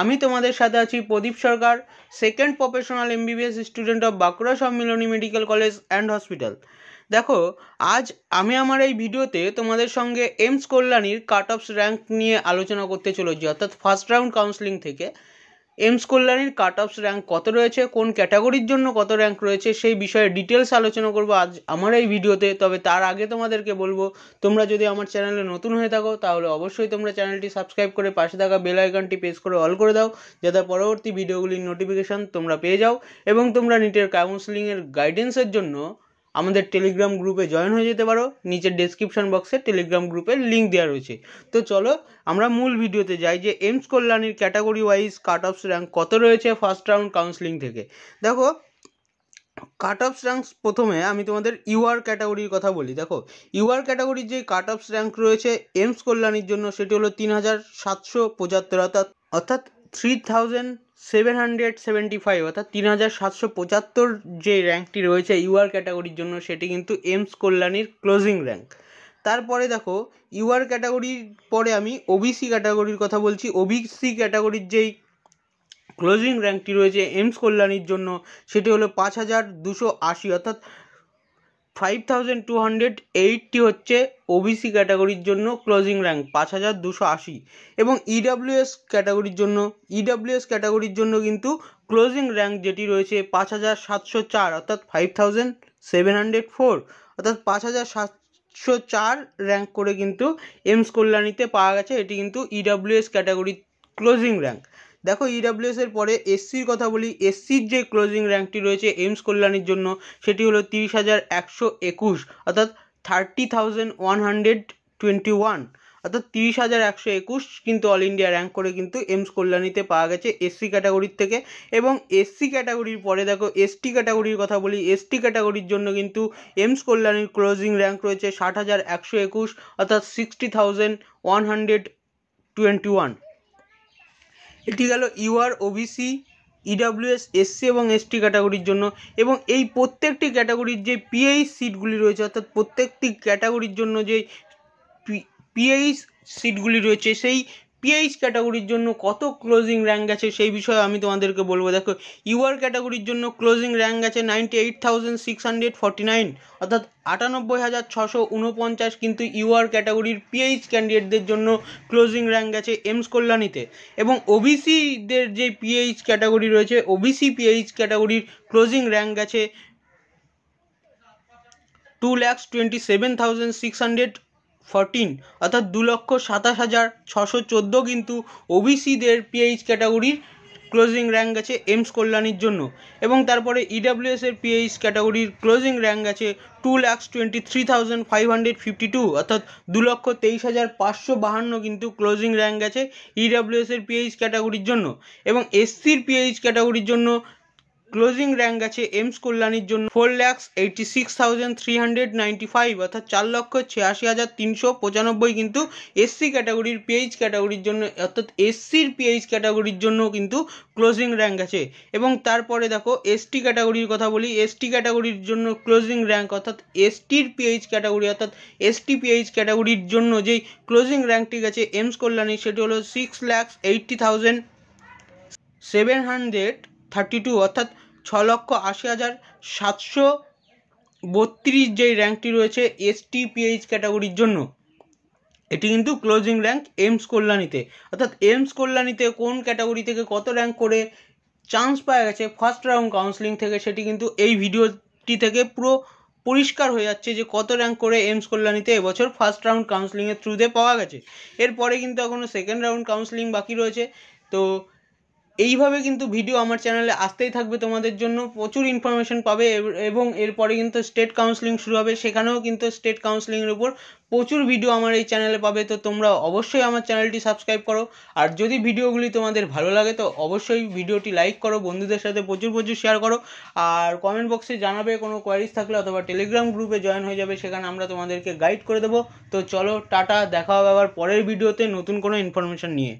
আমি তোমাদের সাথে আছি Pradip Sarkar second professional MBBS student of Bankura Sammilani medical college and hospital দেখো আজ আমি আমার এই ভিডিওতে তোমাদের সঙ্গে এমস কল্যাণীর কাট অফস র্যাঙ্ক নিয়ে আলোচনা করতে চলেছি অর্থাৎ ফার্স্ট রাউন্ড কাউন্সিলিং থেকে এমস কল্যাণীর কাট অফস র্যাঙ্ক কত রয়েছে কোন ক্যাটাগরির জন্য কত র্যাঙ্ক রয়েছে সেই বিষয়ে ডিটেলস আলোচনা করব আজ আমার এই ভিডিওতে তবে তার আগে তোমাদেরকে বলবো তোমরা যদি আমার চ্যানেলে নতুন হয়ে থাকো তাহলে অবশ্যই তোমরা চ্যানেলটি সাবস্ক্রাইব করে পাশে থাকা বেল আইকনটি প্রেস করে অল করে দাও যাতে পরবর্তী ভিডিওগুলির নোটিফিকেশান তোমরা পেয়ে যাও এবং তোমরা নিটের কাউন্সেলিংয়ের গাইডেন্সের জন্য আমাদের টেলিগ্রাম গ্রুপে জয়েন হয়ে যেতে পারো নিচের ডেসক্রিপশন বক্সে টেলিগ্রাম গ্রুপের লিঙ্ক দেওয়া রয়েছে তো চলো আমরা মূল ভিডিওতে যাই যে এমস কল্যাণীর category wise cut offs rank কত রয়েছে ফার্স্ট রাউন্ড কাউন্সিলিং থেকে দেখো কাট অফস র্যাঙ্কস প্রথমে আমি তোমাদের ইউআর ক্যাটাগরির কথা বলি দেখো ইউআর ক্যাটাগরির যে কাট অফস র্যাঙ্ক রয়েছে এমস কল্যাণীর জন্য সেটি হলো তিন হাজার সাতশো পঁচাত্তর অর্থাৎ অর্থাৎ three thousand seven hundred seventy five অর্থাৎ তিন হাজার সাতশো পঁচাত্তর যে র্যাঙ্কটি রয়েছে ইউআর ক্যাটাগরির জন্য সেটি কিন্তু এমস কল্যাণীর ক্লোজিং র্যাঙ্ক তারপরে দেখো ইউআর ক্যাটাগরির পরে আমি ওবিসি ক্যাটাগরির কথা বলছি ওবিসি ক্যাটাগরির যেই ক্লোজিং র্যাঙ্কটি রয়েছে এমস কল্যাণীর জন্য সেটি হলো পাঁচ হাজার দুশো আশি অর্থাৎ ফাইভ টু হান্ড্রেড এইটটি হচ্ছে ওবিসি ক্যাটাগরির জন্য ক্লোজিং র্যাঙ্ক পাঁচ হাজার দুশো আশি এবং ইডাব্লিউএস e ক্যাটাগরির জন্য ইডাব্লিউএস e ক্যাটাগরির জন্য কিন্তু ক্লোজিং র্যাঙ্ক যেটি রয়েছে পাঁচ হাজার সাতশো চার অর্থাৎ five thousand seven hundred four অর্থাৎ পাঁচ হাজার সাতশো চার র্যাঙ্ক করে কিন্তু এমস কল্যাণীতে পাওয়া গেছে এটি কিন্তু ইডাব্লিউএস e ক্যাটাগরির ক্লোজিং র্যাঙ্ক দেখো ইডাব্লিউএস e এর পরে এসসির কথা বলি এসসির যে ক্লোজিং র্যাঙ্কটি রয়েছে এমস কল্যাণীর জন্য সেটি হলো তিরিশ হাজার একশো একুশ অর্থাৎ thirty thousand one hundred twenty one অর্থাৎ তিরিশ হাজার একশো একুশ কিন্তু অল ইন্ডিয়া র্যাঙ্ক করে কিন্তু এমস কল্যাণীতে পাওয়া গেছে এসসি ক্যাটাগরির থেকে এবং এসসি ক্যাটাগরির পরে দেখো এসটি ক্যাটাগরির কথা বলি এসটি ক্যাটাগরির জন্য কিন্তু এমস কল্যাণীর ক্লোজিং র্যাঙ্ক রয়েছে ষাট হাজার একশো একুশ অর্থাৎ sixty thousand one hundred twenty one এটি গেল ইউআর ওবিসি ইডাব্লিউএস এসসি এবং এসটি ক্যাটাগরির জন্য এবং এই প্রত্যেকটি ক্যাটাগরির যে পিএইচ সিটগুলি রয়েছে অর্থাৎ প্রত্যেকটি ক্যাটাগরির জন্য যে পিএইচ সিটগুলি রয়েছে সেই পিএইচ ক্যাটাগরির জন্য কত ক্লোজিং র্যাঙ্ক আছে সেই বিষয়ে আমি তোমাদেরকে বলবো দেখো ইউআর ক্যাটাগরির জন্য ক্লোজিং র্যাঙ্ক আছে ninety eight thousand six hundred forty nine অর্থাৎ আটানব্বই হাজার ছশো উনপঞ্চাশ কিন্তু ইউআর ক্যাটাগরির পিএইচ ক্যান্ডিডেটদের জন্য ক্লোজিং র্যাঙ্ক আছে এমস কল্যাণীতে এবং ওবিসিদের যে পিএইচ ক্যাটাগরি রয়েছে ওবিসি পিএইচ ক্যাটাগরির ক্লোজিং র্যাঙ্ক আছে two lakhs twenty seven thousand six hundred fourteen অর্থাৎ দু লক্ষ সাতাশ হাজার ছশো চোদ্দো কিন্তু ওবিসিদের পিএইচ ক্যাটাগরির ক্লোজিং র্যাঙ্ক আছে এমস কল্যাণীর জন্য এবং তারপরে ইডাব্লিউএস e এর পিএইচ ক্যাটাগরির ক্লোজিং র্যাঙ্ক আছে two lakhs twenty three thousand five hundred fifty two অর্থাৎ দু লক্ষ তেইশ হাজার পাঁচশো বাহান্ন কিন্তু ক্লোজিং র্যাঙ্ক আছে ইডাব্লিউএস এর পিএইচ ক্যাটাগরির জন্য এবং এসসির পিএইচ ক্যাটাগরির জন্য ক্লোজিং র্যাঙ্ক আছে এমস কল্যাণীর জন্য four lakhs eighty six thousand three hundred ninety five অর্থাৎ চার লক্ষ ছিয়াশি হাজার তিনশো পঁচানব্বই কিন্তু এসসি ক্যাটাগরির পিএইচ ক্যাটাগরির জন্য অর্থাৎ এসসির পিএইচ ক্যাটাগরির জন্য কিন্তু ক্লোজিং র্যাঙ্ক আছে এবং তারপরে দেখো এসটি ক্যাটাগরির কথা বলি এসটি ক্যাটাগরির জন্য ক্লোজিং র্যাঙ্ক অর্থাৎ এসটির পিএইচ ক্যাটাগরি অর্থাৎ এসটি পিএইচ ক্যাটাগরির জন্য যেই ক্লোজিং র্যাঙ্কটি গেছে এমস কল্যাণী সেটি হলো six lakhs eighty thousand seven hundred thirty two অর্থাৎ ছ লক্ষ আশি হাজার সাতশো বত্রিশ যেই র্যাঙ্কটি রয়েছে এসটি পিএইচ ক্যাটাগরির জন্য এটি কিন্তু ক্লোজিং র্যাঙ্ক এমস কল্যাণীতে অর্থাৎ এমস কল্যাণীতে কোন ক্যাটাগরি থেকে কত র্যাঙ্ক করে চান্স পাওয়া গেছে ফার্স্ট রাউন্ড কাউন্সিলিং থেকে সেটি কিন্তু এই ভিডিওটি থেকে পুরো পরিষ্কার হয়ে যাচ্ছে যে কত র্যাঙ্ক করে এমস কল্যাণীতে এবছর ফার্স্ট রাউন্ড কাউন্সিলিংয়ের থ্রুতে পাওয়া গেছে এরপরে কিন্তু এখনও সেকেন্ড রাউন্ড কাউন্সিলিং বাকি রয়েছে তো এইভাবে কিন্তু ভিডিও আমার চ্যানেলে আসতেই থাকবে তোমাদের জন্য প্রচুর ইনফরমেশন পাবে এবং এরপরে কিন্তু স্টেট কাউন্সিলিং শুরু হবে সেখানেও কিন্তু স্টেট কাউন্সিলিংয়ের উপর প্রচুর ভিডিও আমার এই চ্যানেলে পাবে তো তোমরা অবশ্যই আমার চ্যানেলটি সাবস্ক্রাইব করো আর যদি ভিডিওগুলি তোমাদের ভালো লাগে তো অবশ্যই ভিডিওটি লাইক করো বন্ধুদের সাথে প্রচুর প্রচুর শেয়ার করো আর কমেন্ট বক্সে জানাবে কোনো কোয়ারিজ থাকলে অথবা টেলিগ্রাম গ্রুপে জয়েন হয়ে যাবে সেখানে আমরা তোমাদেরকে গাইড করে দেবো তো চলো টাটা দেখা হবে আবার পরের ভিডিওতে নতুন কোনো ইনফরমেশন নিয়ে